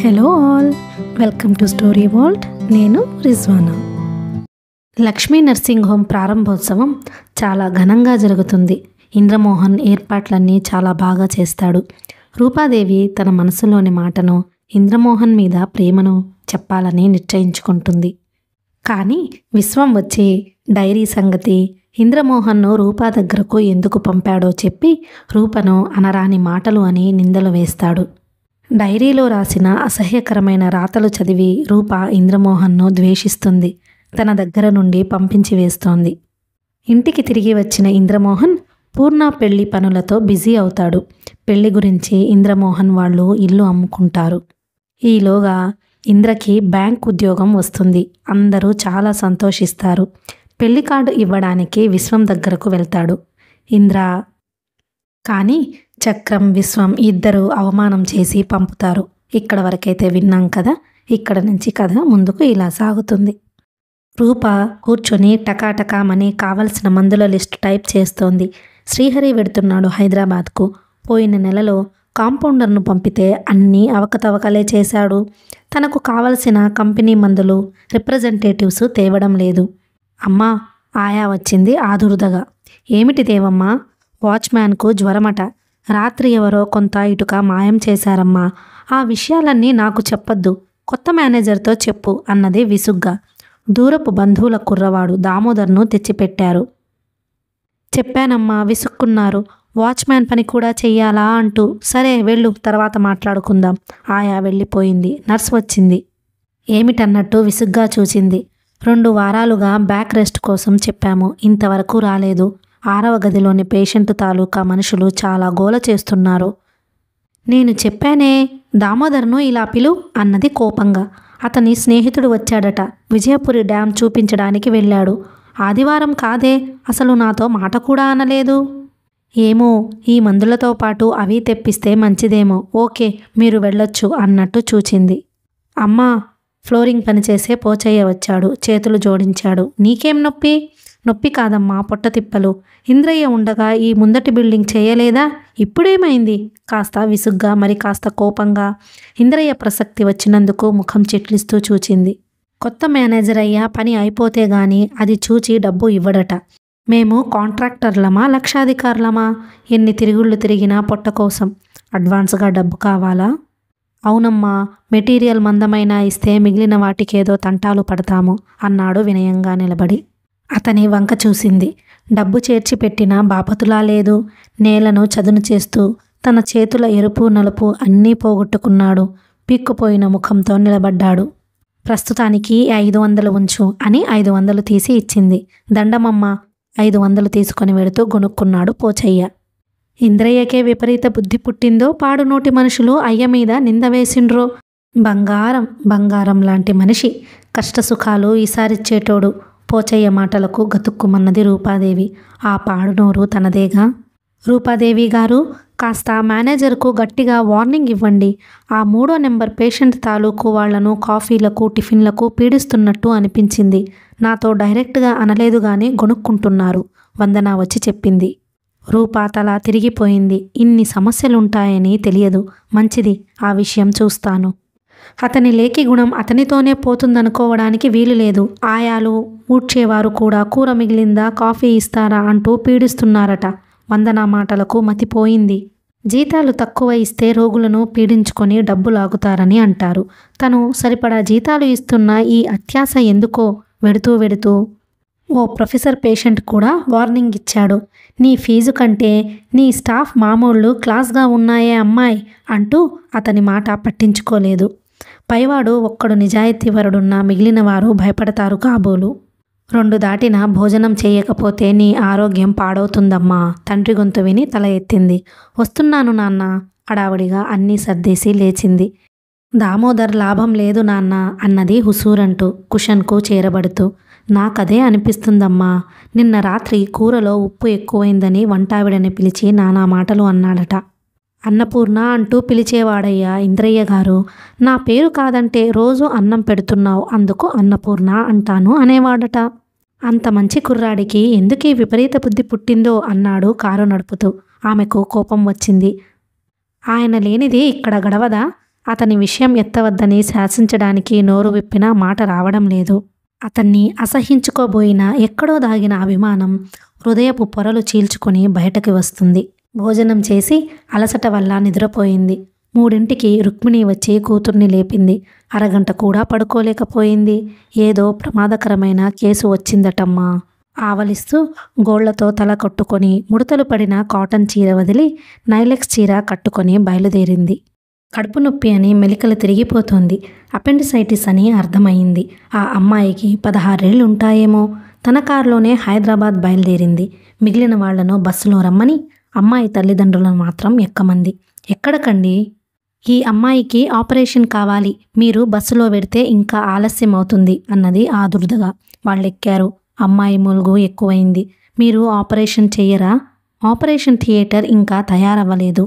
hello all welcome to story world నేను Rizwana Lakshmi nursing home ప్రారంభోత్సవం చాలా ఘనంగా జరుగుతుంది ఇంద్రమోహన్ ఏర్పాట్లన్నీ చాలా బాగా చేస్తాడు రూపాదేవి తన మనసులోని మాటను ఇంద్రమోహన్ మీద ప్రేమను చెప్పాలని నిశ్చయించుకుంటుంది కానీ విశ్వం వచ్చి డైరీ సంగతి ఇంద్రమోహన్ను రూపా దగ్గరకు ఎందుకు పంపాడో చెప్పి రూపను అనరాని మాటలు అని నిందలు వేస్తాడు డైరీలో రాసిన అసహ్యకరమైన రాతలు చదివి రూప ఇంద్రమోహన్ను ద్వేషిస్తుంది తన దగ్గర నుండి పంపించి వేస్తోంది ఇంటికి తిరిగి వచ్చిన ఇంద్రమోహన్ పూర్ణ పెళ్లి పనులతో బిజీ అవుతాడు పెళ్లి గురించి ఇంద్రమోహన్ వాళ్ళు ఇల్లు అమ్ముకుంటారు ఈలోగా ఇంద్రకి బ్యాంక్ ఉద్యోగం వస్తుంది అందరూ చాలా సంతోషిస్తారు పెళ్లి కార్డు ఇవ్వడానికి విశ్వం దగ్గరకు వెళ్తాడు ఇంద్ర కానీ చక్రం విశ్వం ఇద్దరు అవమానం చేసి పంపుతారు ఇక్కడ వరకైతే విన్నాం కదా ఇక్కడ నుంచి కథ ముందుకు ఇలా సాగుతుంది రూప కూర్చొని టకాటకామని కావలసిన మందుల లిస్ట్ టైప్ చేస్తోంది శ్రీహరి వెడుతున్నాడు హైదరాబాద్కు పోయిన నెలలో కాంపౌండర్ను పంపితే అన్నీ అవకతవకలే చేశాడు తనకు కావలసిన కంపెనీ మందులు రిప్రజెంటేటివ్స్ తేవడం లేదు అమ్మా ఆయా వచ్చింది ఆదురుదగా ఏమిటి దేవమ్మా వాచ్మ్యాన్కు జ్వరమట రాత్రి ఎవరో కొంత ఇటుక మాయం చేశారమ్మా ఆ విషయాలన్నీ నాకు చెప్పొద్దు కొత్త మేనేజర్తో చెప్పు అన్నది విసుగ్గా దూరపు బంధువుల కుర్రవాడు దామోదర్ను తెచ్చిపెట్టారు చెప్పానమ్మా విసుక్కున్నారు వాచ్మ్యాన్ పని కూడా చెయ్యాలా అంటూ సరే వెళ్ళు తర్వాత మాట్లాడుకుందాం ఆయా వెళ్ళిపోయింది నర్స్ వచ్చింది ఏమిటన్నట్టు విసుగ్గా చూసింది రెండు వారాలుగా బ్యాక్ రెస్ట్ కోసం చెప్పాము ఇంతవరకు రాలేదు ఆరవ గదిలోని పేషెంట్ తాలూకా మనుషులు చాలా గోల చేస్తున్నారు నేను చెప్పానే దామోదర్ను ఇలా పిలు అన్నది కోపంగా అతని స్నేహితుడు వచ్చాడట విజయపురి డ్యాం చూపించడానికి వెళ్ళాడు ఆదివారం కాదే అసలు నాతో మాట కూడా అనలేదు ఏమో ఈ మందులతో పాటు అవి తెప్పిస్తే మంచిదేమో ఓకే మీరు వెళ్ళొచ్చు అన్నట్టు చూచింది అమ్మా ఫ్లోరింగ్ పనిచేసే పోచయ్య వచ్చాడు చేతులు జోడించాడు నీకేం నొప్పి నొప్పి కాదమ్మా పొట్ట తిప్పలు ఇంద్రయ్య ఉండగా ఈ ముందటి బిల్డింగ్ చేయలేదా ఇప్పుడేమైంది కాస్త విసుగ్గా మరి కాస్త కోపంగా ఇంద్రయ్య ప్రసక్తి వచ్చినందుకు ముఖం చెట్లిస్తూ చూచింది కొత్త మేనేజర్ అయ్యా పని అయిపోతే గాని అది చూచి డబ్బు ఇవ్వడట మేము కాంట్రాక్టర్లమా లక్షాధికారులమా ఎన్ని తిరుగుళ్ళు తిరిగినా పొట్ట కోసం అడ్వాన్స్గా డబ్బు కావాలా అవునమ్మా మెటీరియల్ మందమైనా ఇస్తే మిగిలిన వాటికేదో తంటాలు పడతాము అన్నాడు వినయంగా నిలబడి అతని వంక చూసింది డబ్బు చేర్చి పెట్టిన బాపతులా లేదు నేలను చదును చేస్తూ తన చేతుల ఎరుపు నలుపు అన్నీ పోగొట్టుకున్నాడు పీక్కుపోయిన ముఖంతో నిలబడ్డాడు ప్రస్తుతానికి ఐదు వందలు ఉంచు అని ఐదు వందలు తీసి ఇచ్చింది దండమమ్మ ఐదు వందలు తీసుకొని వెడుతూ గొనుక్కున్నాడు పోచయ్య ఇంద్రయ్యకే విపరీత బుద్ధి పుట్టిందో పాడునోటి మనుషులు అయ్య మీద నింద వేసిండ్రో బంగారం బంగారం లాంటి మనిషి కష్టసుఖాలు ఈసారిచ్చేటోడు పోచయ్య మాటలకు గతుక్కుమన్నది రూపాదేవి ఆ పాడునోరు తనదేగా రూపాదేవి గారు కాస్త మేనేజర్కు గట్టిగా వార్నింగ్ ఇవ్వండి ఆ మూడో నెంబర్ పేషెంట్ తాలూకు వాళ్లను కాఫీలకు టిఫిన్లకు పీడిస్తున్నట్టు అనిపించింది నాతో డైరెక్ట్గా అనలేదు గాని గొనుక్కుంటున్నారు వందన వచ్చి చెప్పింది రూపా తల తిరిగిపోయింది ఇన్ని సమస్యలుంటాయని తెలియదు మంచిది ఆ విషయం చూస్తాను అతని లేఖి గుణం అతనితోనే పోతుందనుకోవడానికి వీలు లేదు ఆయాలు ఊడ్చేవారు కూడా కూర మిగిలిందా కాఫీ ఇస్తారా అంటూ పీడిస్తున్నారట వందనా మాటలకు మతిపోయింది జీతాలు తక్కువ ఇస్తే రోగులను పీడించుకొని డబ్బు లాగుతారని అంటారు తను సరిపడా జీతాలు ఇస్తున్న ఈ అత్యాశ ఎందుకో వెడుతూ వెడుతూ ఓ ప్రొఫెసర్ పేషెంట్ కూడా వార్నింగ్ ఇచ్చాడు నీ ఫీజు కంటే నీ స్టాఫ్ మామూళ్ళు క్లాస్గా ఉన్నాయే అమ్మాయి అంటూ అతని మాట పట్టించుకోలేదు పైవాడు ఒక్కడు నిజాయితీ వరుడున్నా మిగిలిన వారు భయపడతారు కాబోలు రెండు దాటిన భోజనం చేయకపోతే నీ ఆరోగ్యం పాడవుతుందమ్మా తండ్రి గొంతు విని తల ఎత్తింది వస్తున్నాను నాన్న అడావిడిగా అన్నీ సర్దేసి లేచింది దామోదర్ లాభం లేదు నాన్న అన్నది హుసూరంటూ కుషన్కు చేరబడుతూ నాకదే అనిపిస్తుందమ్మా నిన్న రాత్రి కూరలో ఉప్పు ఎక్కువైందని వంటావిడని పిలిచి నానా మాటలు అన్నాడట అన్నపూర్ణ అంటూ పిలిచేవాడయ్యా ఇంద్రయ్య గారు నా పేరు కాదంటే రోజు అన్నం పెడుతున్నావు అందుకు అన్నపూర్ణ అంటాను అనేవాడట అంత మంచి కుర్రాడికి ఎందుకీ విపరీత బుద్ధి పుట్టిందో అన్నాడు కారు నడుపుతూ ఆమెకు కోపం వచ్చింది ఆయన లేనిది ఇక్కడ గడవదా అతని విషయం ఎత్తవద్దని శాసించడానికి నోరు విప్పినా మాట రావడం లేదు అతన్ని అసహించుకోబోయిన ఎక్కడో దాగిన అభిమానం హృదయపు పొరలు చీల్చుకొని బయటకి వస్తుంది భోజనం చేసి అలసట వల్ల నిద్రపోయింది మూడింటికి రుక్మిణి వచ్చి కూతుర్ని లేపింది అరగంట కూడా పడుకోలేకపోయింది ఏదో ప్రమాదకరమైన కేసు వచ్చిందటమ్మా ఆవలిస్తూ గోళ్లతో తల కొట్టుకొని ముడతలు పడిన కాటన్ చీర వదిలి నైలెక్స్ చీర కట్టుకొని బయలుదేరింది కడుపు నొప్పి అని మెలికలు తిరిగిపోతోంది అపెండిసైటిస్ అని అర్థమైంది ఆ అమ్మాయికి పదహారేళ్ళు ఉంటాయేమో తన కారులోనే హైదరాబాద్ బయలుదేరింది మిగిలిన వాళ్లను బస్సులో రమ్మని అమ్మాయి తల్లిదండ్రులను మాత్రం ఎక్కమంది ఎక్కడకండి ఈ అమ్మాయికి ఆపరేషన్ కావాలి మీరు బస్సులో పెడితే ఇంకా ఆలస్యం అవుతుంది అన్నది ఆదుర్దగా వాళ్ళెక్కారు అమ్మాయి ములుగు ఎక్కువైంది మీరు ఆపరేషన్ చెయ్యరా ఆపరేషన్ థియేటర్ ఇంకా తయారవ్వలేదు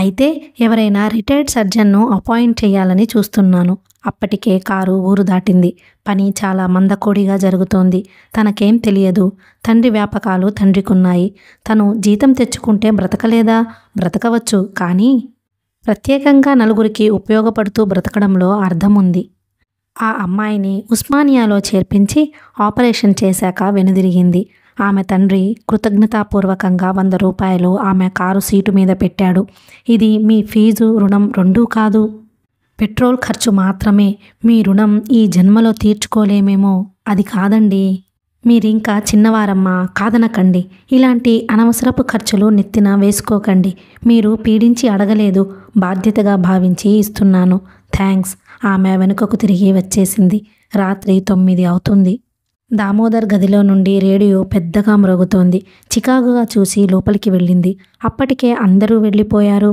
అయితే ఎవరైనా రిటైర్డ్ సర్జన్ను అపాయింట్ చేయాలని చూస్తున్నాను అప్పటికే కారు ఊరు దాటింది పని చాలా మందకోడిగా జరుగుతోంది తనకేం తెలియదు తండ్రి వ్యాపకాలు తండ్రికున్నాయి తను జీతం తెచ్చుకుంటే బ్రతకలేదా బ్రతకవచ్చు కానీ ప్రత్యేకంగా నలుగురికి ఉపయోగపడుతూ బ్రతకడంలో అర్థం ఉంది ఆ అమ్మాయిని ఉస్మానియాలో చేర్పించి ఆపరేషన్ చేశాక వెనుదిరిగింది ఆమె తండ్రి కృతజ్ఞతాపూర్వకంగా వంద రూపాయలు ఆమె కారు సీటు మీద పెట్టాడు ఇది మీ ఫీజు రుణం రెండూ కాదు పెట్రోల్ ఖర్చు మాత్రమే మీ రుణం ఈ జన్మలో తీర్చుకోలేమేమో అది కాదండి మీరింకా చిన్నవారమ్మా కాదనకండి ఇలాంటి అనవసరపు ఖర్చులు నెత్తిన వేసుకోకండి మీరు పీడించి అడగలేదు బాధ్యతగా భావించి ఇస్తున్నాను థ్యాంక్స్ ఆమె వెనుకకు తిరిగి వచ్చేసింది రాత్రి తొమ్మిది అవుతుంది దామోదర్ గదిలో నుండి రేడియో పెద్దగా మ్రోగుతోంది చికాకుగా చూసి లోపలికి వెళ్ళింది అప్పటికే అందరూ వెళ్ళిపోయారు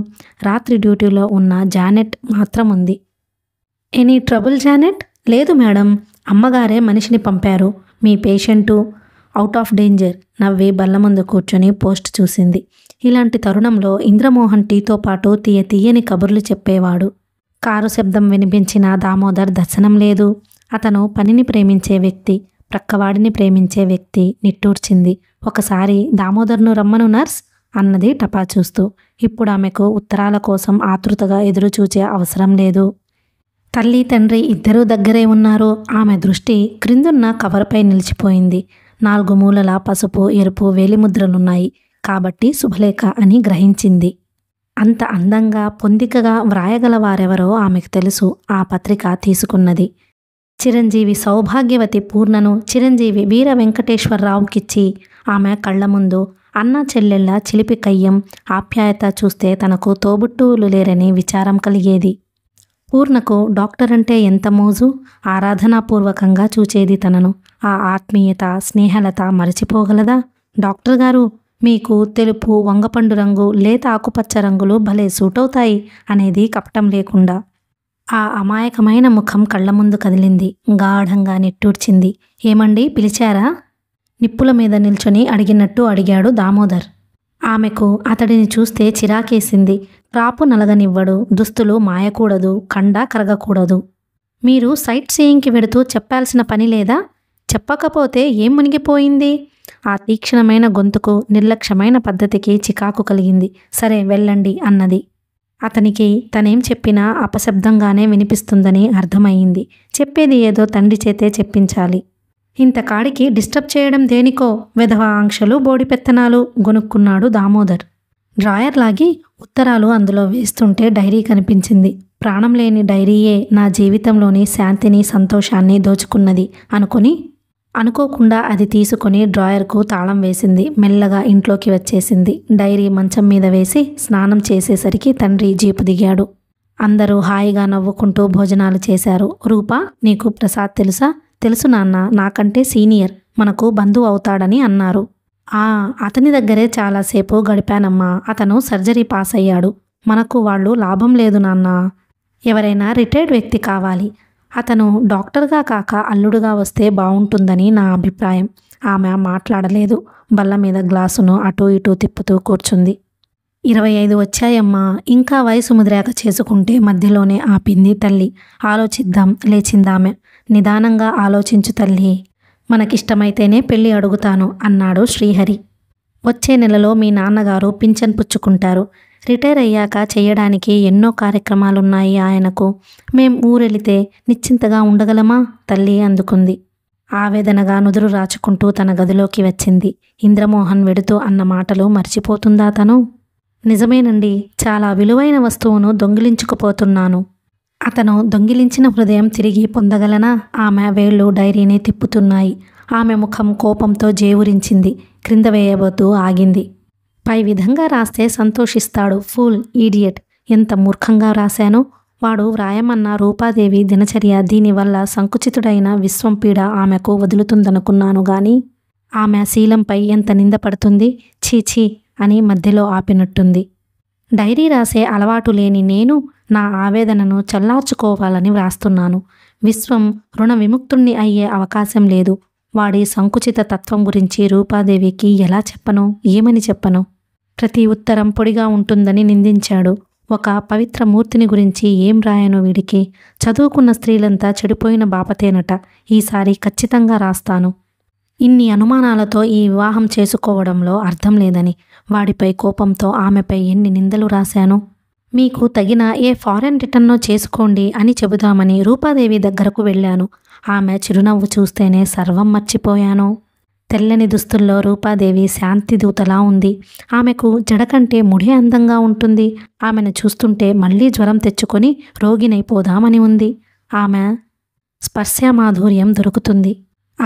రాత్రి డ్యూటీలో ఉన్న జానెట్ మాత్రం ఉంది ఎనీ ట్రబుల్ జానెట్ లేదు మేడం అమ్మగారే మనిషిని పంపారు మీ పేషెంటు అవుట్ ఆఫ్ డేంజర్ నవ్వి బల్ల ముందు కూర్చొని పోస్ట్ చూసింది ఇలాంటి తరుణంలో ఇంద్రమోహన్ టీతో పాటు తీయ తీయని కబుర్లు చెప్పేవాడు కారు శబ్దం వినిపించిన దామోదర్ దర్శనం లేదు అతను పనిని ప్రేమించే వ్యక్తి ప్రక్కవాడిని ప్రేమించే వ్యక్తి నిట్టూర్చింది ఒకసారి దామోదర్ను రమ్మను నర్స్ అన్నది టపా చూస్తూ ఇప్పుడు ఆమెకు ఉత్తరాల కోసం ఆతృతగా ఎదురుచూచే అవసరం లేదు తల్లి తండ్రి ఇద్దరూ దగ్గరే ఉన్నారు ఆమె దృష్టి క్రిందున్న కవర్పై నిలిచిపోయింది నాలుగు మూలల పసుపు ఎరుపు వేలిముద్రలున్నాయి కాబట్టి శుభలేఖ అని గ్రహించింది అంత అందంగా పొందికగా వ్రాయగల వారెవరో ఆమెకు తెలుసు ఆ పత్రిక తీసుకున్నది చిరంజీవి సౌభాగ్యవతి పూర్ణను చిరంజీవి వీర వెంకటేశ్వరరావుకిచ్చి ఆమె కళ్ళ ముందు అన్న చెల్లెళ్ళ చిలిపి కయ్యం ఆప్యాయత చూస్తే తనకు తోబుట్టువులు లేరని విచారం కలిగేది పూర్ణకు డాక్టర్ అంటే ఎంత మోజు ఆరాధనాపూర్వకంగా చూచేది తనను ఆ ఆత్మీయత స్నేహలత మరచిపోగలదా డాక్టర్ గారు మీకు తెలుపు వంగపండు రంగు లేత ఆకుపచ్చ రంగులు భలే సూటవుతాయి అనేది కపటం లేకుండా ఆ అమాయకమైన ముఖం కళ్ళ ముందు కదిలింది గాఢంగా నిట్టూర్చింది ఏమండి పిలిచారా నిప్పుల మీద నిల్చొని అడిగినట్టు అడిగాడు దామోదర్ ఆమెకు అతడిని చూస్తే చిరాకేసింది రాపు నలగనివ్వడు దుస్తులు మాయకూడదు కండ కరగకూడదు మీరు సైట్ సీయింగ్కి వెడుతూ చెప్పాల్సిన పని లేదా చెప్పకపోతే ఏం మునిగిపోయింది ఆ తీక్షణమైన గొంతుకు నిర్లక్ష్యమైన పద్ధతికి చికాకు కలిగింది సరే వెళ్ళండి అన్నది అతనికి తనేం చెప్పినా అపశబ్దంగానే వినిపిస్తుందని అర్థమయ్యింది చెప్పేది ఏదో తండ్రి చేతే చెప్పించాలి ఇంతకాడికి డిస్టర్బ్ చేయడం దేనికో విధవ ఆంక్షలు బోడిపెత్తనాలు గొనుక్కున్నాడు దామోదర్ డ్రాయర్ లాగి ఉత్తరాలు అందులో వేస్తుంటే డైరీ కనిపించింది ప్రాణం లేని డైరీయే నా జీవితంలోని శాంతిని సంతోషాన్ని దోచుకున్నది అనుకుని అనుకోకుండా అది తీసుకొని డ్రాయర్కు తాళం వేసింది మెల్లగా ఇంట్లోకి వచ్చేసింది డైరీ మంచం మీద వేసి స్నానం చేసేసరికి తండ్రి జీపు దిగాడు అందరూ హాయిగా నవ్వుకుంటూ భోజనాలు చేశారు రూపా నీకు ప్రసాద్ తెలుసా తెలుసు నాన్న నాకంటే సీనియర్ మనకు బంధువు అవుతాడని అన్నారు ఆ అతని దగ్గరే చాలాసేపు గడిపానమ్మా అతను సర్జరీ పాస్ అయ్యాడు మనకు వాళ్ళు లాభం లేదు నాన్న ఎవరైనా రిటైర్డ్ వ్యక్తి కావాలి అతను డాక్టర్గా కాక అల్లుడుగా వస్తే బాగుంటుందని నా అభిప్రాయం ఆమె మాట్లాడలేదు బల్ల మీద గ్లాసును అటూ ఇటూ తిప్పుతూ కూర్చుంది ఇరవై ఐదు వచ్చాయమ్మా ఇంకా వయసు ముదిరాక చేసుకుంటే మధ్యలోనే ఆపింది తల్లి ఆలోచిద్దాం లేచిందామె నిదానంగా ఆలోచించు తల్లి మనకిష్టమైతేనే పెళ్ళి అడుగుతాను అన్నాడు శ్రీహరి వచ్చే నెలలో మీ నాన్నగారు పింఛన్ పుచ్చుకుంటారు రిటైర్ అయ్యాక చేయడానికి ఎన్నో కార్యక్రమాలు ఉన్నాయి ఆయనకు మేం ఊరెళితే నిశ్చింతగా ఉండగలమా తల్లి అందుకుంది ఆవేదనగా నుదురు రాచుకుంటూ తన గదిలోకి వచ్చింది ఇంద్రమోహన్ వెడుతూ అన్న మాటలు మర్చిపోతుందా తను నిజమేనండి చాలా విలువైన వస్తువును దొంగిలించుకుపోతున్నాను అతను దొంగిలించిన హృదయం తిరిగి పొందగలనా ఆమె వేళ్ళు డైరీని తిప్పుతున్నాయి ఆమె ముఖం కోపంతో జేవురించింది క్రింద వేయబోతూ ఆగింది పై విధంగా రాస్తే సంతోషిస్తాడు ఫూల్ ఈడియట్ ఎంత మూర్ఖంగా రాశానో వాడు వ్రాయమన్న రూపాదేవి దినచర్య దీనివల్ల సంకుచితుడైన విశ్వం పీడ ఆమెకు వదులుతుందనుకున్నాను గాని ఆమె శీలంపై ఎంత నిందపడుతుంది చీచీ అని మధ్యలో ఆపినట్టుంది డైరీ రాసే అలవాటు లేని నేను నా ఆవేదనను చల్లార్చుకోవాలని వ్రాస్తున్నాను విశ్వం రుణ విముక్తుణ్ణి అయ్యే అవకాశం లేదు వాడి సంకుచిత తత్వం గురించి రూపాదేవికి ఎలా చెప్పను ఏమని చెప్పను ప్రతి ఉత్తరం పొడిగా ఉంటుందని నిందించాడు ఒక పవిత్ర మూర్తిని గురించి ఏం రాయను వీడికి చదువుకున్న స్త్రీలంతా చెడిపోయిన బాపతేనట ఈసారి ఖచ్చితంగా రాస్తాను ఇన్ని అనుమానాలతో ఈ వివాహం చేసుకోవడంలో అర్థం లేదని వాడిపై కోపంతో ఆమెపై ఎన్ని నిందలు రాశాను మీకు తగిన ఏ ఫారెన్ రిటర్న్నో చేసుకోండి అని చెబుదామని రూపాదేవి దగ్గరకు వెళ్ళాను ఆమె చిరునవ్వు చూస్తేనే సర్వం మర్చిపోయాను తెల్లని దుస్తుల్లో రూపాదేవి శాంతి దూతలా ఉంది ఆమెకు జడ కంటే ముడి అందంగా ఉంటుంది ఆమెను చూస్తుంటే మళ్ళీ జ్వరం తెచ్చుకొని రోగినైపోదామని ఉంది ఆమె స్పర్శ మాధుర్యం దొరుకుతుంది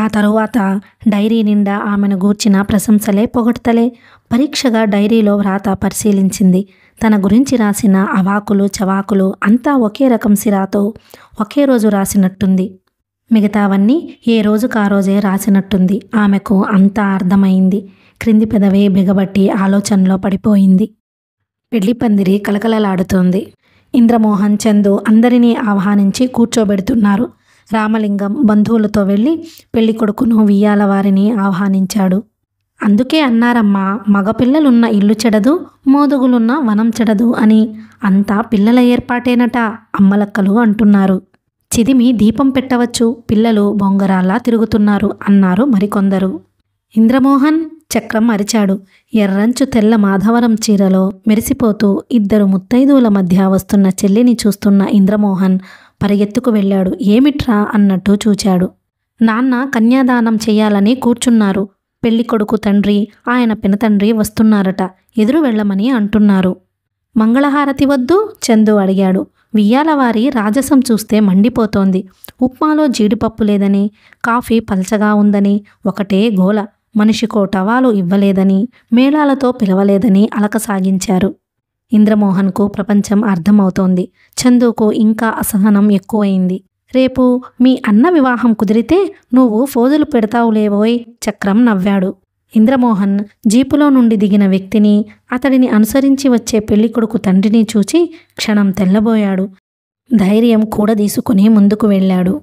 ఆ తరువాత డైరీ నిండా ఆమెను గూర్చిన ప్రశంసలే పొగడ్తలే పరీక్షగా డైరీలో వ్రాత పరిశీలించింది తన గురించి రాసిన అవాకులు చవాకులు అంతా ఒకే రకం సిరాతో ఒకే రోజు రాసినట్టుంది మిగతావన్నీ ఏ రోజుకు ఆ రోజే రాసినట్టుంది ఆమెకు అంతా అర్థమైంది క్రింది పెదవే బిగబట్టి ఆలోచనలో పడిపోయింది పెళ్లి పందిరి కలకలలాడుతోంది ఇంద్రమోహన్ చందు అందరినీ ఆహ్వానించి కూర్చోబెడుతున్నారు రామలింగం బంధువులతో వెళ్ళి పెళ్లి కొడుకును వియ్యాల వారిని ఆహ్వానించాడు అందుకే అన్నారమ్మా మగపిల్లలున్న ఇల్లు చెడదు మోదుగులున్న వనం చెడదు అని అంతా పిల్లల ఏర్పాటేనట అమ్మలక్కలు అంటున్నారు చిదిమి దీపం పెట్టవచ్చు పిల్లలు బొంగరాల్లా తిరుగుతున్నారు అన్నారు మరికొందరు ఇంద్రమోహన్ చక్రం అరిచాడు ఎర్రంచు తెల్ల మాధవరం చీరలో మెరిసిపోతూ ఇద్దరు ముత్తైదువుల మధ్య వస్తున్న చెల్లిని చూస్తున్న ఇంద్రమోహన్ పరిగెత్తుకు వెళ్ళాడు ఏమిట్రా అన్నట్టు చూచాడు నాన్న కన్యాదానం చేయాలని కూర్చున్నారు పెళ్లి కొడుకు తండ్రి ఆయన పినతండ్రి వస్తున్నారట ఎదురు వెళ్ళమని అంటున్నారు మంగళహారతి వద్దు చందు అడిగాడు వియ్యాలవారి రాజసం చూస్తే మండిపోతోంది ఉప్మాలో జీడిపప్పు లేదని కాఫీ పలచగా ఉందని ఒకటే గోల మనిషికో టవాలు ఇవ్వలేదని మేళాలతో పిలవలేదని అలకసాగించారు ఇంద్రమోహన్కు ప్రపంచం అర్థమవుతోంది చందుకు ఇంకా అసహనం ఎక్కువైంది రేపు మీ అన్న వివాహం కుదిరితే నువ్వు ఫోజులు పెడతావులేవోయ్ చక్రం నవ్వాడు ఇంద్రమోహన్ జీపులో నుండి దిగిన వ్యక్తిని అతడిని అనుసరించి వచ్చే పెళ్లికొడుకు తండ్రిని చూచి క్షణం తెల్లబోయాడు ధైర్యం కూడదీసుకుని ముందుకు వెళ్ళాడు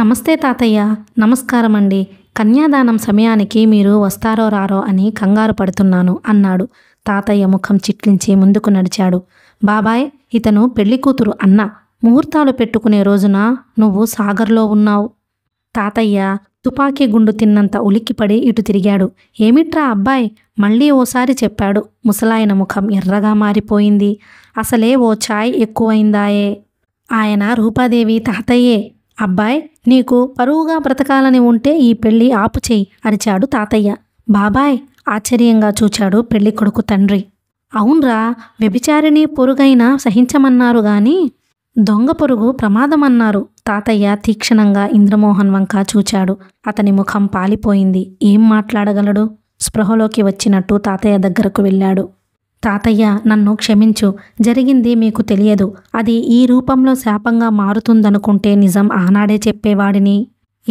నమస్తే తాతయ్య నమస్కారం అండి కన్యాదానం సమయానికి మీరు వస్తారో రారో అని కంగారు పడుతున్నాను అన్నాడు తాతయ్య ముఖం చిట్లించి ముందుకు నడిచాడు బాబాయ్ ఇతను పెళ్లి కూతురు అన్న ముహూర్తాలు పెట్టుకునే రోజున నువ్వు సాగర్లో ఉన్నావు తాతయ్య తుపాకీ గుండు తిన్నంత ఉలిక్కిపడి ఇటు తిరిగాడు ఏమిట్రా అబ్బాయి మళ్ళీ ఓసారి చెప్పాడు ముసలాయన ముఖం ఎర్రగా మారిపోయింది అసలే ఓ ఛాయ్ ఎక్కువైందాయే ఆయన రూపాదేవి తాతయ్యే అబ్బాయ్ నీకు పరువుగా బ్రతకాలని ఉంటే ఈ పెళ్ళి ఆపుచేయి అరిచాడు తాతయ్య బాబాయ్ ఆశ్చర్యంగా చూచాడు పెళ్లి కొడుకు తండ్రి అవునరా వ్యభిచారిణి పొరుగైనా సహించమన్నారు గాని దొంగ పొరుగు ప్రమాదమన్నారు తాతయ్య తీక్షణంగా ఇంద్రమోహన్ వంక చూచాడు అతని ముఖం పాలిపోయింది ఏం మాట్లాడగలడు స్పృహలోకి వచ్చినట్టు తాతయ్య దగ్గరకు వెళ్ళాడు తాతయ్య నన్ను క్షమించు జరిగింది మీకు తెలియదు అది ఈ రూపంలో శాపంగా మారుతుందనుకుంటే నిజం ఆనాడే చెప్పేవాడిని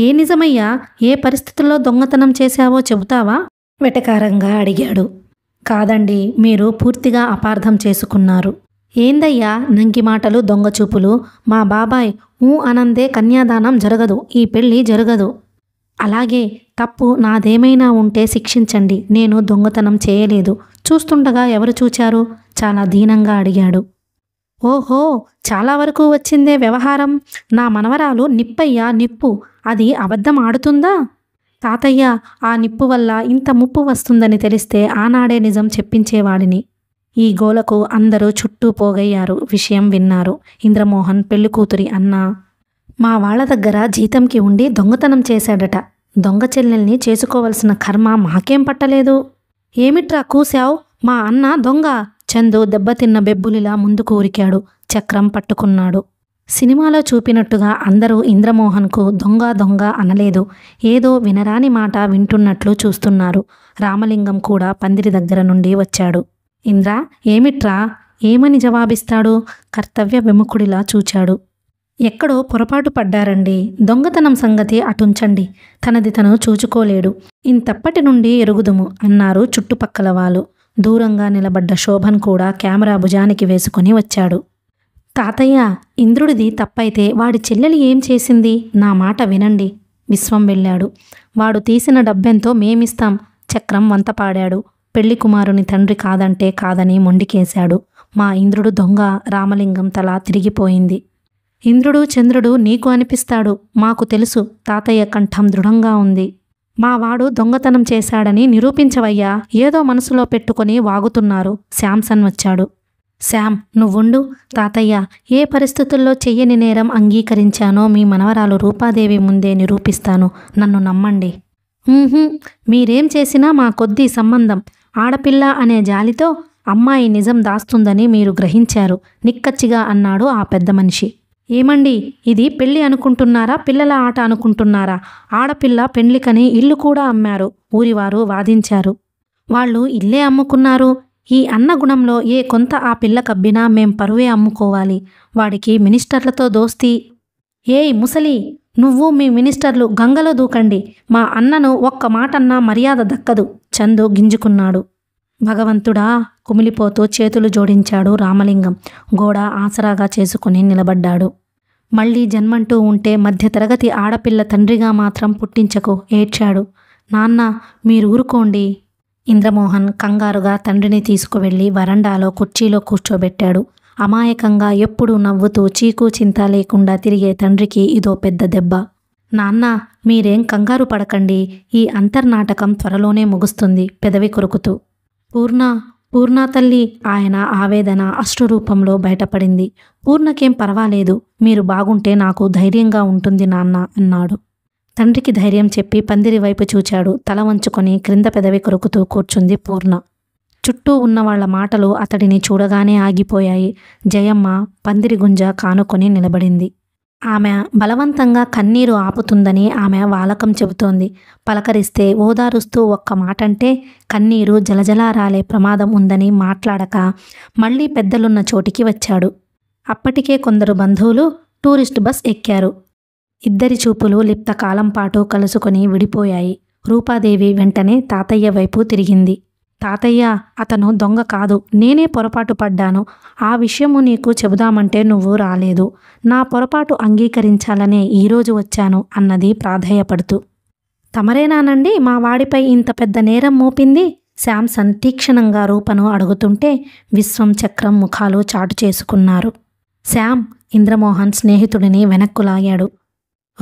ఏ నిజమయ్యా ఏ పరిస్థితుల్లో దొంగతనం చేశావో చెబుతావా వెటకారంగా అడిగాడు కాదండి మీరు పూర్తిగా అపార్థం చేసుకున్నారు ఏందయ్యా నంకి మాటలు దొంగచూపులు మా బాబాయ్ ఊ అనందే కన్యాదానం జరగదు ఈ పెళ్ళి జరగదు అలాగే తప్పు నాదేమైనా ఉంటే శిక్షించండి నేను దొంగతనం చేయలేదు చూస్తుండగా ఎవరు చూచారు చాలా దీనంగా అడిగాడు ఓహో చాలా వరకు వచ్చిందే వ్యవహారం నా మనవరాలు నిప్పయ్యా నిప్పు అది అబద్ధం ఆడుతుందా తాతయ్య ఆ నిప్పు వల్ల ఇంత ముప్పు వస్తుందని తెలిస్తే ఆనాడే నిజం చెప్పించేవాడిని ఈ గోలకు అందరూ చుట్టూ పోగయ్యారు విషయం విన్నారు ఇంద్రమోహన్ పెళ్లి కూతురి అన్న మా వాళ్ళ దగ్గర జీతంకి ఉండి దొంగతనం చేశాడట దొంగ చెల్లెల్ని చేసుకోవలసిన కర్మ మాకేం పట్టలేదు ఏమిట్రా కూశావు మా అన్న దొంగ చందు దెబ్బతిన్న బెబ్బులిలా ముందుకు ఉరికాడు చక్రం పట్టుకున్నాడు సినిమాలో చూపినట్టుగా అందరూ ఇంద్రమోహన్కు దొంగ దొంగ అనలేదు ఏదో వినరాని మాట వింటున్నట్లు చూస్తున్నారు రామలింగం కూడా పందిరి దగ్గర నుండి వచ్చాడు ఇంద్రా ఏమిట్రా ఏమని జవాబిస్తాడు కర్తవ్య విముఖుడిలా చూచాడు ఎక్కడో పొరపాటు పడ్డారండి దొంగతనం సంగతి అటుంచండి తనది తను చూచుకోలేడు ఇంతప్పటి నుండి ఎరుగుదుము అన్నారు చుట్టుపక్కల వాళ్ళు దూరంగా నిలబడ్డ శోభన్ కూడా కెమెరా భుజానికి వేసుకుని వచ్చాడు తాతయ్య ఇంద్రుడిది తప్పైతే వాడి చెల్లెలు ఏం చేసింది నా మాట వినండి విశ్వం వెళ్ళాడు వాడు తీసిన డబ్బెంతో మేమిస్తాం చక్రం వంతపాడాడు పెళ్లి కుమారుని తండ్రి కాదంటే కాదని మొండికేశాడు మా ఇంద్రుడు దొంగ రామలింగం తల తిరిగిపోయింది ఇంద్రుడు చంద్రుడు నీకు అనిపిస్తాడు మాకు తెలుసు తాతయ్య కంఠం దృఢంగా ఉంది మా వాడు దొంగతనం చేశాడని నిరూపించవయ్యా ఏదో మనసులో పెట్టుకొని వాగుతున్నారు శాంసన్ వచ్చాడు శామ్ నువ్వుండు తాతయ్య ఏ పరిస్థితుల్లో చెయ్యని నేరం అంగీకరించానో మీ మనవరాలు రూపాదేవి ముందే నిరూపిస్తాను నన్ను నమ్మండి మీరేం చేసినా మా కొద్దీ సంబంధం ఆడపిల్ల అనే జాలితో అమ్మాయి నిజం దాస్తుందని మీరు గ్రహించారు నిక్కచ్చిగా అన్నాడు ఆ పెద్ద మనిషి ఏమండి ఇది పెళ్ళి అనుకుంటున్నారా పిల్లల ఆట అనుకుంటున్నారా ఆడపిల్ల పెండ్లికని ఇల్లు కూడా అమ్మారు ఊరివారు వాదించారు వాళ్ళు ఇల్లే అమ్ముకున్నారు ఈ అన్న గుణంలో ఏ కొంత ఆ పిల్ల కబ్బినా మేం పరువే అమ్ముకోవాలి వాడికి మినిస్టర్లతో దోస్తీ ఏయ్ ముసలి నువ్వు మీ మినిస్టర్లు గంగలో దూకండి మా అన్నను ఒక్క మాటన్నా మర్యాద దక్కదు చందు గింజుకున్నాడు భగవంతుడా కుమిలిపోతూ చేతులు జోడించాడు రామలింగం గోడ ఆసరాగా చేసుకుని నిలబడ్డాడు మళ్ళీ జన్మంటూ ఉంటే మధ్యతరగతి ఆడపిల్ల తండ్రిగా మాత్రం పుట్టించకు ఏడ్చాడు నాన్న మీరు ఊరుకోండి ఇంద్రమోహన్ కంగారుగా తండ్రిని తీసుకువెళ్ళి వరండాలో కుర్చీలో కూర్చోబెట్టాడు అమాయకంగా ఎప్పుడూ నవ్వుతూ చీకు చింత లేకుండా తిరిగే తండ్రికి ఇదో పెద్ద దెబ్బ నాన్న మీరేం కంగారు పడకండి ఈ అంతర్నాటకం త్వరలోనే ముగుస్తుంది పెదవి కొరుకుతూ పూర్ణ పూర్ణ తల్లి ఆయన ఆవేదన అష్టరూపంలో బయటపడింది పూర్ణకేం పర్వాలేదు మీరు బాగుంటే నాకు ధైర్యంగా ఉంటుంది నాన్న అన్నాడు తండ్రికి ధైర్యం చెప్పి పందిరి వైపు చూచాడు తల వంచుకొని క్రింద పెదవి కొరుకుతూ కూర్చుంది పూర్ణ చుట్టూ ఉన్న వాళ్ళ మాటలు అతడిని చూడగానే ఆగిపోయాయి జయమ్మ పందిరి గుంజ కానుకొని నిలబడింది ఆమె బలవంతంగా కన్నీరు ఆపుతుందని ఆమె వాలకం చెబుతోంది పలకరిస్తే ఓదారుస్తూ ఒక్క మాట అంటే కన్నీరు జలజలా రాలే ప్రమాదం ఉందని మాట్లాడక మళ్ళీ పెద్దలున్న చోటికి వచ్చాడు అప్పటికే కొందరు బంధువులు టూరిస్ట్ బస్ ఎక్కారు ఇద్దరి చూపులు లిప్త కాలం పాటు కలుసుకొని విడిపోయాయి రూపాదేవి వెంటనే తాతయ్య వైపు తిరిగింది తాతయ్య అతను దొంగ కాదు నేనే పొరపాటు పడ్డాను ఆ విషయము నీకు చెబుదామంటే నువ్వు రాలేదు నా పొరపాటు అంగీకరించాలనే ఈరోజు వచ్చాను అన్నది ప్రాధేయపడుతూ తమరేనానండి మా వాడిపై ఇంత పెద్ద నేరం మోపింది శాంసన్ తీక్షణంగా రూపను అడుగుతుంటే విశ్వం చక్రం ముఖాలు చాటు చేసుకున్నారు శామ్ ఇంద్రమోహన్ స్నేహితుడిని వెనక్కు లాగాడు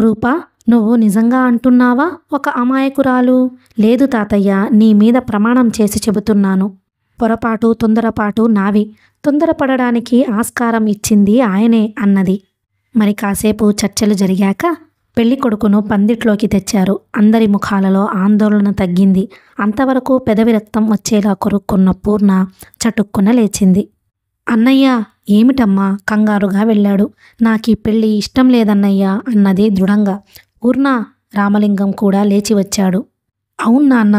రూపా నువ్వు నిజంగా అంటున్నావా ఒక అమాయకురాలు లేదు తాతయ్య నీ మీద ప్రమాణం చేసి చెబుతున్నాను పొరపాటు తొందరపాటు నావి తొందరపడడానికి ఆస్కారం ఇచ్చింది ఆయనే అన్నది మరి కాసేపు చర్చలు జరిగాక పెళ్లి కొడుకును పందిట్లోకి తెచ్చారు అందరి ముఖాలలో ఆందోళన తగ్గింది అంతవరకు పెదవి రక్తం వచ్చేలా కొరుక్కున్న పూర్ణ చటుక్కున లేచింది అన్నయ్య ఏమిటమ్మా కంగారుగా వెళ్ళాడు నాకు పెళ్ళి ఇష్టం లేదన్నయ్యా అన్నది దృఢంగా ఊర్నా రామలింగం కూడా లేచి వచ్చాడు అవును నాన్న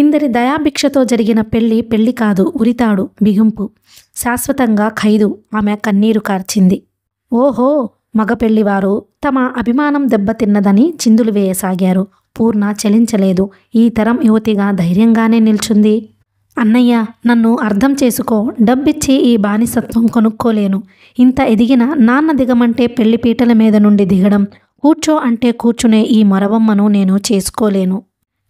ఇందరి దయాభిక్షతో జరిగిన పెళ్లి పెళ్లి కాదు ఉరితాడు బిగింపు శాశ్వతంగా ఖైదు ఆమె కన్నీరు కార్చింది ఓహో మగ పెళ్లివారు తమ అభిమానం దెబ్బతిన్నదని చిందులు వేయసాగారు పూర్ణ చలించలేదు ఈ తరం యువతిగా ధైర్యంగానే నిల్చుంది అన్నయ్య నన్ను అర్థం చేసుకో డబ్బిచ్చి ఈ బానిసత్వం కొనుక్కోలేను ఇంత ఎదిగిన నాన్న దిగమంటే పెళ్లి పీటల మీద నుండి దిగడం కూర్చో అంటే కూర్చునే ఈ మరవమ్మను నేను చేసుకోలేను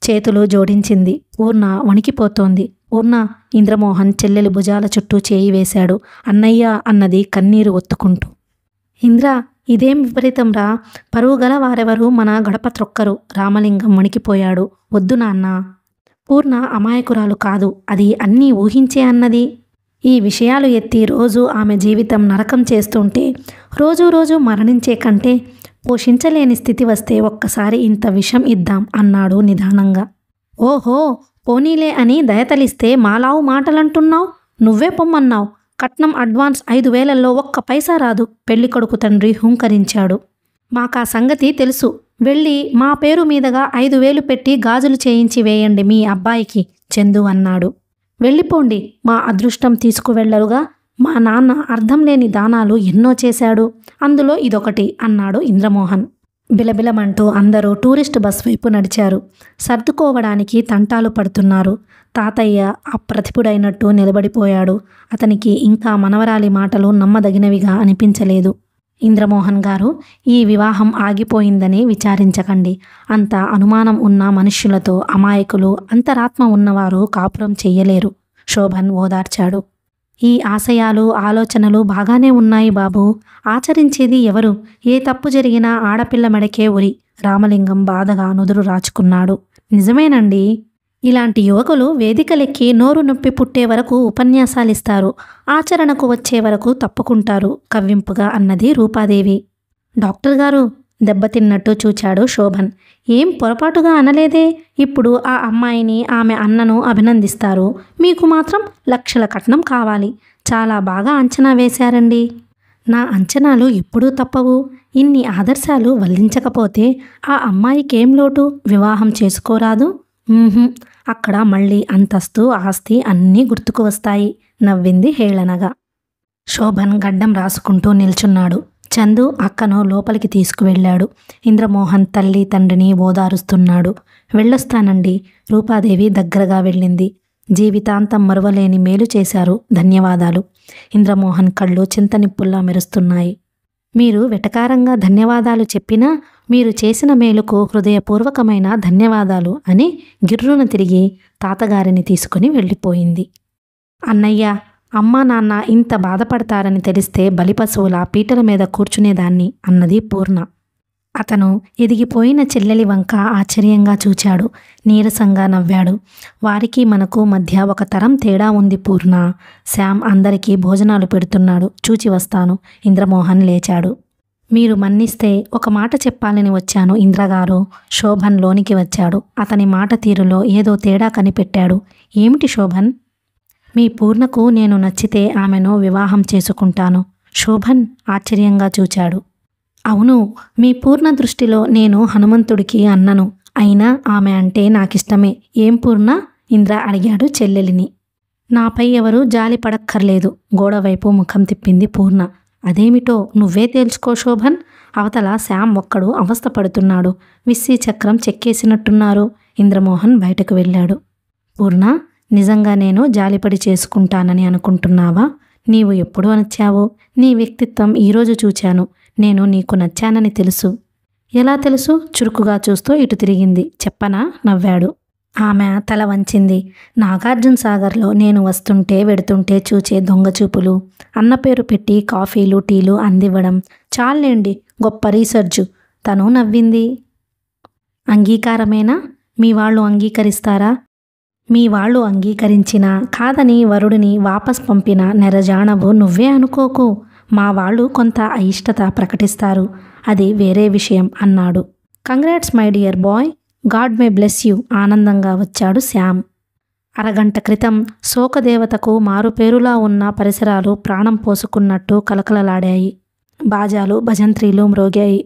చేతులు జోడించింది ఊర్ణ వణికిపోతోంది ఊర్ణ ఇంద్రమోహన్ చెల్లెలి భుజాల చుట్టూ చేయి వేశాడు అన్నయ్య అన్నది కన్నీరు ఒత్తుకుంటూ ఇంద్ర ఇదేం విపరీతంరా పరువు గల వారెవరు మన గడప త్రొక్కరు రామలింగం వణికిపోయాడు వద్దు నాన్న పూర్ణ అమాయకురాలు కాదు అది అన్నీ ఊహించే అన్నది ఈ విషయాలు ఎత్తి రోజు ఆమె జీవితం నరకం చేస్తుంటే రోజు రోజు మరణించే కంటే పోషించలేని స్థితి వస్తే ఒక్కసారి ఇంత విషం ఇద్దాం అన్నాడు నిదానంగా ఓహో పోనీలే అని దయతలిస్తే మాలావు మాటలంటున్నావు నువ్వే పొమ్మన్నావు కట్నం అడ్వాన్స్ ఐదు వేలల్లో ఒక్క పైసా రాదు పెళ్లి కొడుకు తండ్రి హుంకరించాడు మాకా సంగతి తెలుసు వెళ్ళి మా పేరు మీదగా ఐదు వేలు పెట్టి గాజులు చేయించి వేయండి మీ అబ్బాయికి చందు అన్నాడు వెళ్ళిపోండి మా అదృష్టం తీసుకువెళ్లరుగా మా నాన్న అర్థం లేని దానాలు ఎన్నో చేశాడు అందులో ఇదొకటి అన్నాడు ఇంద్రమోహన్ బిలబిలమంటూ అందరూ టూరిస్ట్ బస్ వైపు నడిచారు సర్దుకోవడానికి తంటాలు పడుతున్నారు తాతయ్య అప్రతిపుడైనట్టు నిలబడిపోయాడు అతనికి ఇంకా మనవరాలి మాటలు నమ్మదగినవిగా అనిపించలేదు ఇంద్రమోహన్ గారు ఈ వివాహం ఆగిపోయిందని విచారించకండి అంత అనుమానం ఉన్న మనుష్యులతో అమాయకులు అంతరాత్మ ఉన్నవారు కాపురం చెయ్యలేరు శోభన్ ఓదార్చాడు ఈ ఆశయాలు ఆలోచనలు బాగానే ఉన్నాయి బాబు ఆచరించేది ఎవరు ఏ తప్పు జరిగినా ఆడపిల్ల మెడకే ఉరి రామలింగం బాధగా నుదురు రాచుకున్నాడు నిజమేనండి ఇలాంటి యువకులు వేదికలెక్కి నోరు నొప్పి పుట్టే వరకు ఉపన్యాసాలిస్తారు ఆచరణకు వచ్చే వరకు తప్పుకుంటారు కవ్వింపుగా అన్నది రూపాదేవి డాక్టర్ గారు దెబ్బతిన్నట్టు చూచాడు శోభన్ ఏం పొరపాటుగా అనలేదే ఇప్పుడు ఆ అమ్మాయిని ఆమె అన్నను అభినందిస్తారు మీకు మాత్రం లక్షల కట్నం కావాలి చాలా బాగా అంచనా వేశారండి నా అంచనాలు ఎప్పుడూ తప్పవు ఇన్ని ఆదర్శాలు వల్లించకపోతే ఆ అమ్మాయికేం లోటు వివాహం చేసుకోరాదు అక్కడ మళ్ళీ అంతస్తు ఆస్తి అన్నీ గుర్తుకు వస్తాయి నవ్వింది హేళనగా శోభన్ గడ్డం రాసుకుంటూ నిల్చున్నాడు చందు అక్కను లోపలికి తీసుకువెళ్ళాడు ఇంద్రమోహన్ తల్లి తండ్రిని ఓదారుస్తున్నాడు వెళ్ళొస్తానండి రూపాదేవి దగ్గరగా వెళ్ళింది జీవితాంతం మరువలేని మేలు చేశారు ధన్యవాదాలు ఇంద్రమోహన్ కళ్ళు చింతనిప్పుల్లా మెరుస్తున్నాయి మీరు వెటకారంగా ధన్యవాదాలు చెప్పినా మీరు చేసిన మేలుకు హృదయపూర్వకమైన ధన్యవాదాలు అని గిర్రున తిరిగి తాతగారిని తీసుకుని వెళ్ళిపోయింది అన్నయ్య అమ్మా నాన్న ఇంత బాధపడతారని తెలిస్తే బలిపశువుల పీటల మీద కూర్చునేదాన్ని అన్నది పూర్ణ అతను ఎదిగిపోయిన చెల్లెలి వంక ఆశ్చర్యంగా చూచాడు నీరసంగా నవ్వాడు వారికి మనకు మధ్య ఒక తరం తేడా ఉంది పూర్ణ శ్యామ్ అందరికీ భోజనాలు పెడుతున్నాడు చూచి వస్తాను ఇంద్రమోహన్ లేచాడు మీరు మన్నిస్తే ఒక మాట చెప్పాలని వచ్చాను ఇంద్రగారు శోభన్ లోనికి వచ్చాడు అతని మాట తీరులో ఏదో తేడా కనిపెట్టాడు ఏమిటి శోభన్ మీ పూర్ణకు నేను నచ్చితే ఆమెను వివాహం చేసుకుంటాను శోభన్ ఆశ్చర్యంగా చూచాడు అవును మీ పూర్ణ దృష్టిలో నేను హనుమంతుడికి అన్నను అయినా ఆమె అంటే నాకిష్టమే ఏం పూర్ణ ఇంద్ర అడిగాడు చెల్లెలిని నాపై ఎవరూ జాలి పడక్కర్లేదు గోడవైపు ముఖం తిప్పింది పూర్ణ అదేమిటో నువ్వే తేల్చుకో శోభన్ అవతల శ్యామ్ ఒక్కడు అవస్థపడుతున్నాడు విస్సీ చక్రం చెక్కేసినట్టున్నారు ఇంద్రమోహన్ బయటకు వెళ్ళాడు పూర్ణ నిజంగా నేను జాలిపడి చేసుకుంటానని అనుకుంటున్నావా నీవు ఎప్పుడు నచ్చావో నీ వ్యక్తిత్వం ఈరోజు చూచాను నేను నీకు నచ్చానని తెలుసు ఎలా తెలుసు చురుకుగా చూస్తూ ఇటు తిరిగింది చెప్పనా నవ్వాడు ఆమె తల వంచింది నాగార్జున సాగర్లో నేను వస్తుంటే వెడుతుంటే చూచే దొంగచూపులు అన్న పేరు పెట్టి కాఫీలు టీలు అందివ్వడం చాలేండి గొప్ప రీసెర్చు తను నవ్వింది అంగీకారమేనా మీ వాళ్ళు అంగీకరిస్తారా మీ వాళ్ళు అంగీకరించినా కాదని వరుడిని వాపస్ పంపిన నెరజానవు నువ్వే అనుకోకు మా వాళ్ళు కొంత అయిష్టత ప్రకటిస్తారు అది వేరే విషయం అన్నాడు congrats my dear boy God may bless you ఆనందంగా వచ్చాడు శ్యామ్ అరగంట క్రితం శోకదేవతకు మారుపేరులా ఉన్న పరిసరాలు ప్రాణం పోసుకున్నట్టు కలకలలాడాయి బాజాలు భజంత్రీలు మ్రోగాయి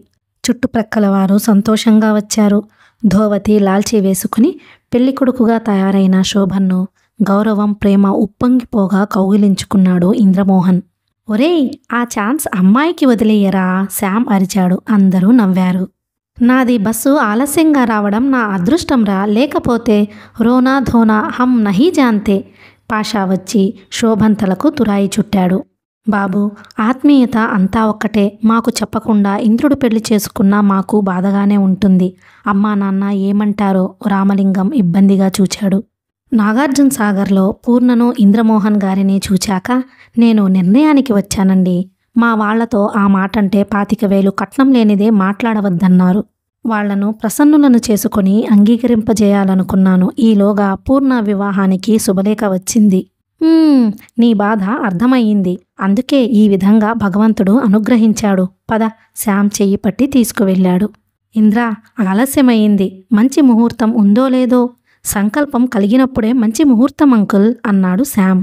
చుట్టుప్రక్కల వారు సంతోషంగా వచ్చారు ధోవతి లాల్చి వేసుకుని పెళ్ళికొడుకుగా తయారైన శోభన్ను గౌరవం ప్రేమ ఉప్పొంగిపోగా కౌగిలించుకున్నాడు ఇంద్రమోహన్ ఒరేయ్ ఆ ఛాన్స్ అమ్మాయికి వదిలేయరా శామ్ అరిచాడు అందరూ నవ్వారు నాది బస్సు ఆలస్యంగా రావడం నా అదృష్టంరా లేకపోతే రోనా ధోనా హం నహీ జాంతే పాషా వచ్చి శోభంతలకు తురాయి చుట్టాడు బాబు ఆత్మీయత అంతా ఒక్కటే మాకు చెప్పకుండా ఇంద్రుడు పెళ్లి చేసుకున్నా మాకు బాధగానే ఉంటుంది అమ్మా నాన్న ఏమంటారో రామలింగం ఇబ్బందిగా చూచాడు నాగార్జున సాగర్లో పూర్ణను ఇంద్రమోహన్ గారిని చూచాక నేను నిర్ణయానికి వచ్చానండి మా వాళ్లతో ఆ మాట అంటే పాతిక వేలు కట్నం లేనిదే మాట్లాడవద్దన్నారు వాళ్లను ప్రసన్నులను చేసుకొని అంగీకరింపజేయాలనుకున్నాను ఈలోగా పూర్ణ వివాహానికి శుభలేఖ వచ్చింది నీ బాధ అర్థమయ్యింది అందుకే ఈ విధంగా భగవంతుడు అనుగ్రహించాడు పద శ్యామ్ చెయ్యి పట్టి తీసుకువెళ్ళాడు ఇంద్ర ఆలస్యమయ్యింది మంచి ముహూర్తం ఉందో లేదో సంకల్పం కలిగినప్పుడే మంచి ముహూర్తం అంకుల్ అన్నాడు శ్యామ్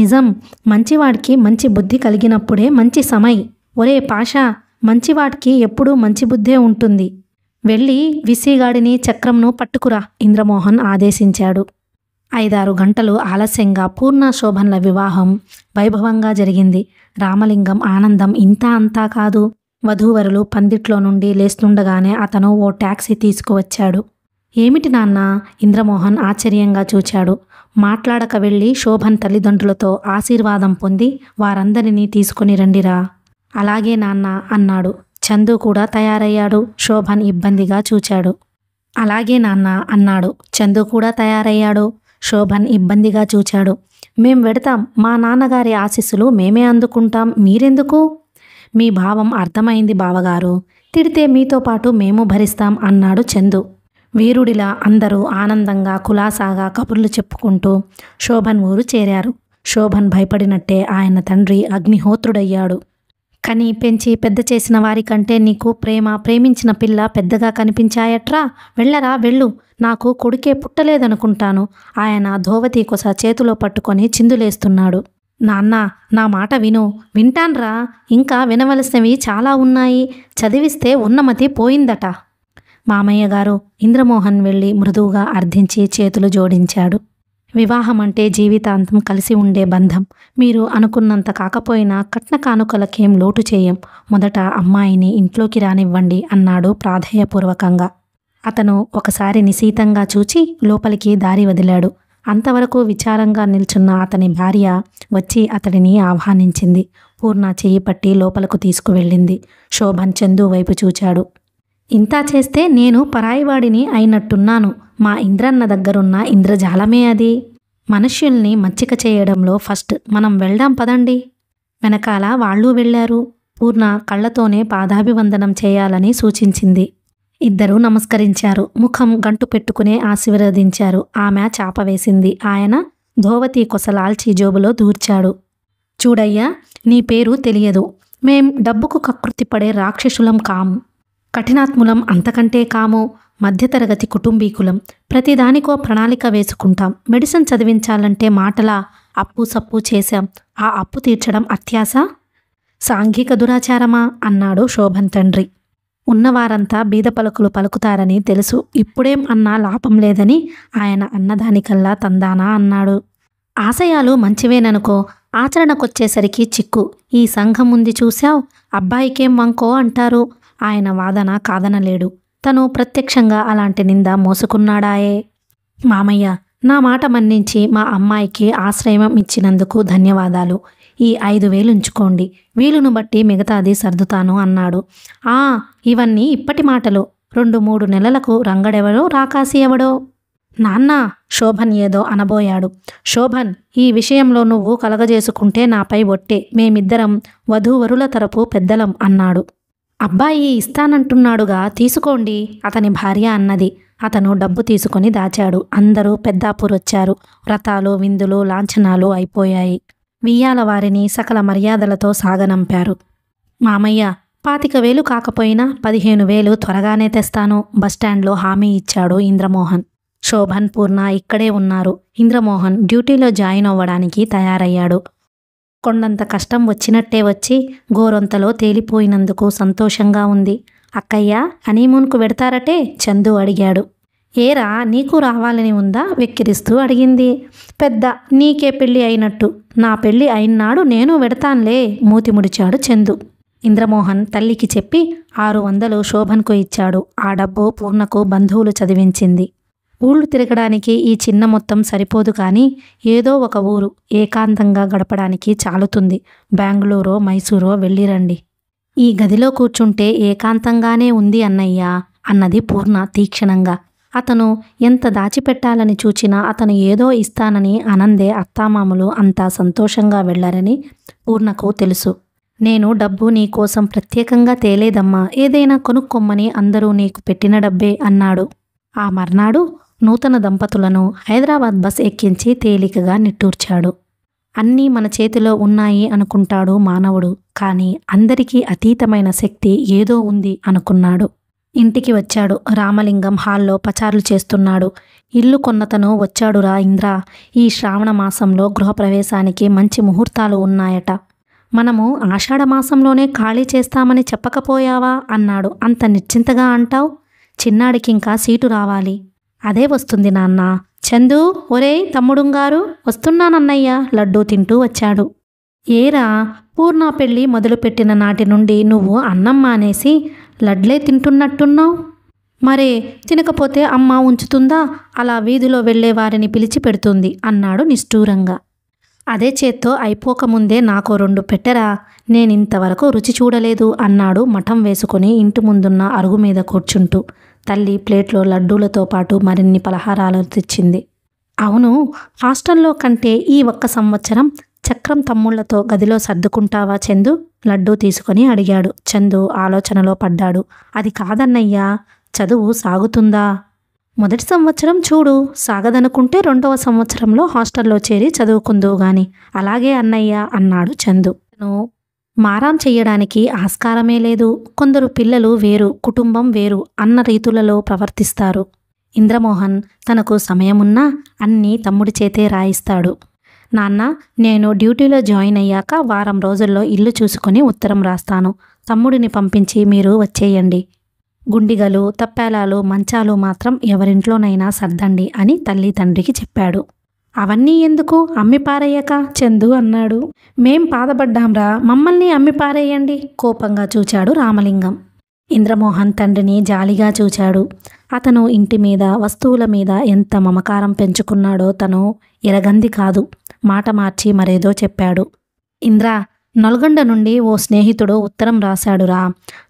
నిజం మంచివాడికి మంచి బుద్ధి కలిగినప్పుడే మంచి సమయ్ ఒరే పాషా మంచివాడికి ఎప్పుడూ మంచి బుద్ధే ఉంటుంది వెళ్ళి విసిగాడిని చక్రంను పట్టుకురా ఇంద్రమోహన్ ఆదేశించాడు ఐదారు గంటలు ఆలస్యంగా పూర్ణ శోభన్ల వివాహం వైభవంగా జరిగింది రామలింగం ఆనందం ఇంత అంతా కాదు వధూవరులు పందిట్లో నుండి లేస్తుండగానే అతను ఓ ట్యాక్సీ తీసుకువచ్చాడు ఏమిటి నాన్న ఇంద్రమోహన్ ఆశ్చర్యంగా చూచాడు మాట్లాడక వెళ్ళి శోభన్ తల్లిదండ్రులతో ఆశీర్వాదం పొంది వారందరినీ తీసుకుని రండిరా అలాగే నాన్న అన్నాడు చందు కూడా తయారయ్యాడు శోభన్ ఇబ్బందిగా చూచాడు అలాగే నాన్న అన్నాడు చందు కూడా తయారయ్యాడు శోభన్ ఇబ్బందిగా చూచాడు మేం వెడతాం మా నాన్నగారి ఆశీస్సులు మేమే అందుకుంటాం మీరెందుకు మీ భావం అర్థమైంది బావగారు తిడితే మీతో పాటు మేము భరిస్తాం అన్నాడు చందు వీరుడిలా అందరూ ఆనందంగా కులాసాగా కబుర్లు చెప్పుకుంటూ శోభన్ ఊరు చేరారు శోభన్ భయపడినట్టే ఆయన తండ్రి అగ్నిహోత్రుడయ్యాడు కానీ పెంచి పెద్ద చేసిన వారికంటే నీకు ప్రేమ ప్రేమించిన పిల్ల పెద్దగా కనిపించాయట్రా వెళ్ళరా వెళ్ళు నాకు కొడుకే పుట్టలేదనుకుంటాను ఆయన ధోవతి కొస చేతిలో పట్టుకొని చిందులేస్తున్నాడు నాన్న నా మాట విను వింటాన్రా ఇంకా వినవలసినవి చాలా ఉన్నాయి చదివిస్తే ఉన్నమతి పోయిందట మామయ్య గారు ఇంద్రమోహన్ వెళ్ళి మృదువుగా అర్థించి చేతులు జోడించాడు వివాహం అంటే జీవితాంతం కలిసి ఉండే బంధం మీరు అనుకున్నంత కాకపోయినా కట్న కానుకలకేం లోటు చేయం మొదట అమ్మాయిని ఇంట్లోకి రానివ్వండి అన్నాడు ప్రాధేయపూర్వకంగా అతను ఒకసారి నిశీతంగా చూచి లోపలికి దారి వదిలాడు అంతవరకు విచారంగా నిల్చున్న అతని భార్య వచ్చి అతడిని ఆహ్వానించింది పూర్ణ చేయి పట్టి లోపలకు తీసుకువెళ్ళింది శోభన్ చందు వైపు చూచాడు ఇంతా చేస్తే నేను పరాయివాడిని అయినట్టున్నాను మా ఇంద్రన్న దగ్గరున్న ఇంద్రజాలమే అది మనుష్యుల్ని మచ్చిక చేయడంలో ఫస్ట్ మనం వెళ్దాం పదండి వెనకాల వాళ్ళు వెళ్ళారు పూర్ణ కళ్ళతోనే పాదాభివందనం చేయాలని సూచించింది ఇద్దరూ నమస్కరించారు ముఖం గంటు పెట్టుకునే ఆశీర్వదించారు ఆమె చాపవేసింది ఆయన ధోవతి కొసలాల్చి జోబులో దూర్చాడు చూడయ్యా నీ పేరు తెలియదు మేం డబ్బుకు కకృతి పడే రాక్షసులం కాం కఠినాత్ములం అంతకంటే కామో మధ్యతరగతి కుటుంబీకులం ప్రతిదానికో ప్రణాళిక వేసుకుంటాం మెడిసిన్ చదివించాలంటే మాటలా అప్పు సప్పు చేశాం ఆ అప్పు తీర్చడం అత్యాస సాంఘిక దురాచారమా అన్నాడు శోభన్ తండ్రి ఉన్నవారంతా బీద పలుకులు పలుకుతారని తెలుసు ఇప్పుడేం అన్నా లాభం లేదని ఆయన అన్నదానికల్లా తందానా అన్నాడు ఆశయాలు మంచివేననుకో ఆచరణకొచ్చేసరికి చిక్కు ఈ సంఘం ఉంది చూశావు అబ్బాయికేం వంకో అంటారు ఆయన వాదన కాదనలేడు తను ప్రత్యక్షంగా అలాంటి నింద మోసుకున్నాడాయే మామయ్య నా మాట మన్నించి మా అమ్మాయికి ఆశ్రయం ఇచ్చినందుకు ధన్యవాదాలు ఈ ఐదు వేలు ఉంచుకోండి వీలును బట్టి మిగతాది సర్దుతాను అన్నాడు ఆ ఇవన్నీ ఇప్పటి మాటలు రెండు మూడు నెలలకు రంగడెవడో రాకాసి ఎవడో నాన్న శోభన్ ఏదో అనబోయాడు శోభన్ ఈ విషయంలో నువ్వు కలగజేసుకుంటే నాపై ఒట్టే మేమిద్దరం వధూవరుల తరపు పెద్దలం అన్నాడు అబ్బాయి ఇస్తానంటున్నాడుగా తీసుకోండి అతని భార్య అన్నది అతను డబ్బు తీసుకొని దాచాడు అందరూ పెద్దాపూర్ వచ్చారు వ్రతాలు విందులు లాంఛనాలు అయిపోయాయి వియ్యాల వారిని సకల మర్యాదలతో సాగనంపారు మామయ్య పాతిక వేలు కాకపోయినా పదిహేను వేలు త్వరగానే తెస్తాను బస్టాండ్లో హామీ ఇచ్చాడు ఇంద్రమోహన్ శోభన్ పూర్ణ ఇక్కడే ఉన్నారు ఇంద్రమోహన్ డ్యూటీలో జాయిన్ అవ్వడానికి తయారయ్యాడు కొండంత కష్టం వచ్చినట్టే వచ్చి గోరొంతలో తేలిపోయినందుకు సంతోషంగా ఉంది అక్కయ్య హనీమూన్కు వెడతారటే చందు అడిగాడు ఏరా నీకు రావాలని ఉందా వెక్కిరిస్తూ అడిగింది పెద్ద నీకే పెళ్ళి అయినట్టు నా పెళ్ళి అయినాడు నేను వెడతాన్లే మూతి ముడిచాడు చందు ఇంద్రమోహన్ తల్లికి చెప్పి ఆరు వందలు శోభన్కు ఇచ్చాడు ఆ డబ్బు పూర్ణకు బంధువులు చదివించింది ఊళ్ళు తిరగడానికి ఈ చిన్న మొత్తం సరిపోదు కానీ ఏదో ఒక ఊరు ఏకాంతంగా గడపడానికి చాలుతుంది బెంగళూరో మైసూరో వెళ్ళిరండి ఈ గదిలో కూర్చుంటే ఏకాంతంగానే ఉంది అన్నయ్యా అన్నది పూర్ణ తీక్షణంగా అతను ఎంత దాచిపెట్టాలని చూచినా అతను ఏదో ఇస్తానని అనందే అత్తామామలు అంతా సంతోషంగా వెళ్లారని పూర్ణకు తెలుసు నేను డబ్బు నీ కోసం ప్రత్యేకంగా తేలేదమ్మా ఏదైనా కొనుక్కొమ్మని అందరూ నీకు పెట్టిన డబ్బే అన్నాడు ఆ మర్నాడు నూతన దంపతులను హైదరాబాద్ బస్ ఎక్కించి తేలికగా నిట్టూర్చాడు అన్నీ మన చేతిలో ఉన్నాయి అనుకుంటాడు మానవుడు కానీ అందరికీ అతీతమైన శక్తి ఏదో ఉంది అనుకున్నాడు ఇంటికి వచ్చాడు రామలింగం హాల్లో పచారులు చేస్తున్నాడు ఇల్లు కొన్నతను వచ్చాడురా ఇంద్ర ఈ శ్రావణ మాసంలో గృహప్రవేశానికి మంచి ముహూర్తాలు ఉన్నాయట మనము ఆషాఢ మాసంలోనే ఖాళీ చేస్తామని చెప్పకపోయావా అన్నాడు అంత నిశ్చింతగా అంటావు చిన్నాడికింకా సీటు రావాలి అదే వస్తుంది నాన్న చందు ఒరే తమ్ముడుంగారు వస్తున్నానన్నయ్య లడ్డూ తింటూ వచ్చాడు ఏరా పూర్ణ పెళ్ళి మొదలుపెట్టిన నాటి నుండి నువ్వు అన్నం మానేసి లడ్లే తింటున్నట్టున్నావు మరే తినకపోతే అమ్మ ఉంచుతుందా అలా వీధిలో వెళ్లే వారిని పిలిచి పెడుతుంది అన్నాడు నిష్ఠూరంగా అదే చేత్తో అయిపోకముందే నాకో రెండు పెట్టరా నేనింతవరకు రుచి చూడలేదు అన్నాడు మఠం వేసుకుని ఇంటి ముందున్న అరుగు మీద కూర్చుంటూ తల్లి ప్లేట్లో లడ్డూలతో పాటు మరిన్ని పలహారాలు తెచ్చింది అవును హాస్టల్లో కంటే ఈ ఒక్క సంవత్సరం చక్రం తమ్ముళ్లతో గదిలో సర్దుకుంటావా చందు లడ్డూ తీసుకొని అడిగాడు చందు ఆలోచనలో పడ్డాడు అది కాదన్నయ్యా చదువు సాగుతుందా మొదటి సంవత్సరం చూడు సాగదనుకుంటే రెండవ సంవత్సరంలో హాస్టల్లో చేరి చదువుకుందువు గాని అలాగే అన్నయ్య అన్నాడు చందు మారాం చేయడానికి ఆస్కారమే లేదు కొందరు పిల్లలు వేరు కుటుంబం వేరు అన్న రీతులలో ప్రవర్తిస్తారు ఇంద్రమోహన్ తనకు సమయమున్నా అన్నీ తమ్ముడి చేతే రాయిస్తాడు నాన్న నేను డ్యూటీలో జాయిన్ అయ్యాక వారం రోజుల్లో ఇల్లు చూసుకొని ఉత్తరం రాస్తాను తమ్ముడిని పంపించి మీరు వచ్చేయండి గుండిగలు తప్పేలాలు మంచాలు మాత్రం ఎవరింట్లోనైనా సర్దండి అని తల్లి తండ్రికి చెప్పాడు అవన్నీ ఎందుకు అమ్మి పారేయక చందు అన్నాడు మేం బాధపడ్డాంరా మమ్మల్ని అమ్మి పారేయండి కోపంగా చూచాడు రామలింగం ఇంద్రమోహన్ తండ్రిని జాలిగా చూచాడు అతను ఇంటి మీద వస్తువుల మీద ఎంత మమకారం పెంచుకున్నాడో తను ఎరగంది కాదు మాట మార్చి మరేదో చెప్పాడు ఇంద్ర నల్గొండ నుండి ఓ స్నేహితుడు ఉత్తరం రాశాడురా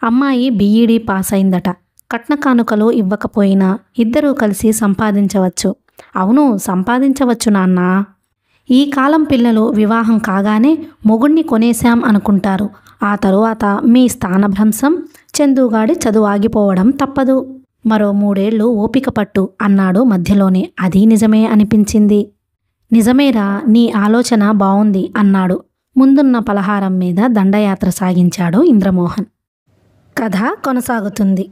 అమ్మాయి బీఈడీ పాస్ అయిందట కట్న కానుకలు ఇవ్వకపోయినా ఇద్దరూ కలిసి సంపాదించవచ్చు అవును సంపాదించవచ్చు నాన్న ఈ కాలం పిల్లలు వివాహం కాగానే మొగుణ్ణి కొనేశాం అనుకుంటారు ఆ తరువాత మీ స్థానభ్రంశం చందుగాడి చదువు ఆగిపోవడం తప్పదు మరో మూడేళ్లు ఓపిక పట్టు అన్నాడు మధ్యలోనే అది నిజమే అనిపించింది నిజమేరా నీ ఆలోచన బావుంది అన్నాడు ముందున్న పలహారం మీద దండయాత్ర సాగించాడు ఇంద్రమోహన్ కథ కొనసాగుతుంది